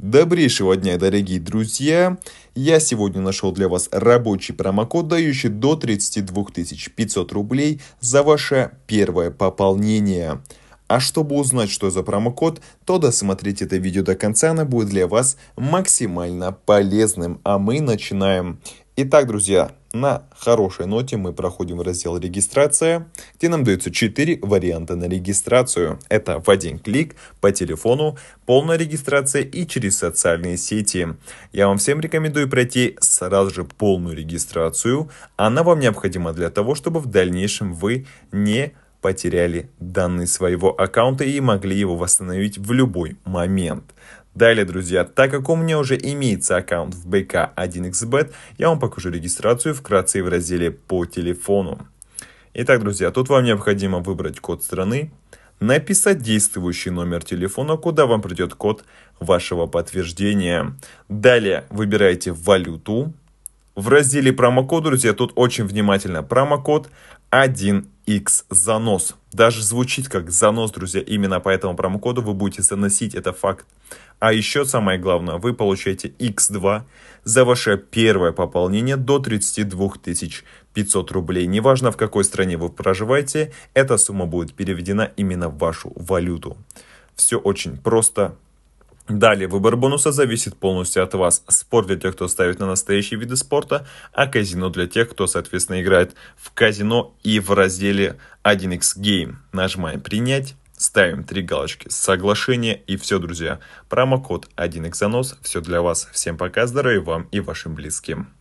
Добрейшего дня, дорогие друзья! Я сегодня нашел для вас рабочий промокод, дающий до 32 500 рублей за ваше первое пополнение. А чтобы узнать, что за промокод, то досмотреть это видео до конца, оно будет для вас максимально полезным. А мы начинаем. Итак, друзья, на хорошей ноте мы проходим раздел «Регистрация», где нам даются 4 варианта на регистрацию. Это в один клик, по телефону, полная регистрация и через социальные сети. Я вам всем рекомендую пройти сразу же полную регистрацию. Она вам необходима для того, чтобы в дальнейшем вы не потеряли данные своего аккаунта и могли его восстановить в любой момент. Далее, друзья, так как у меня уже имеется аккаунт в BK1xBet, я вам покажу регистрацию вкратце в разделе «По телефону». Итак, друзья, тут вам необходимо выбрать код страны, написать действующий номер телефона, куда вам придет код вашего подтверждения. Далее выбираете валюту. В разделе промокод, друзья, тут очень внимательно промокод 1x занос. Даже звучит как занос, друзья. Именно по этому промокоду вы будете заносить, это факт. А еще самое главное, вы получаете X2 за ваше первое пополнение до 32 500 рублей. Неважно, в какой стране вы проживаете, эта сумма будет переведена именно в вашу валюту. Все очень просто, Далее выбор бонуса зависит полностью от вас. Спорт для тех, кто ставит на настоящие виды спорта, а казино для тех, кто, соответственно, играет в казино и в разделе 1x Game. Нажимаем «Принять». Ставим три галочки «Соглашение» и все, друзья. Промокод 1 занос Все для вас. Всем пока, здоровья вам и вашим близким.